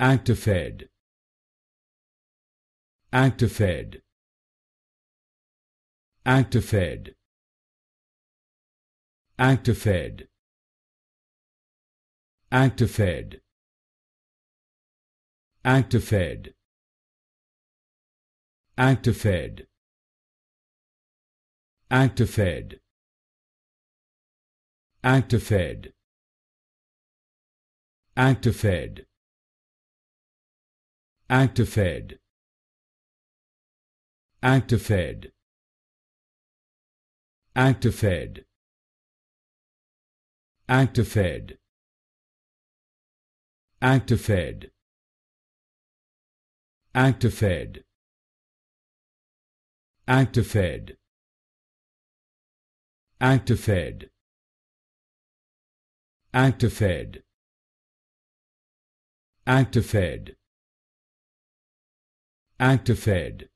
actified actified actified actified actified actified actified actified actified actified actified actified actified actified actified actified actified actified actified actified Fed.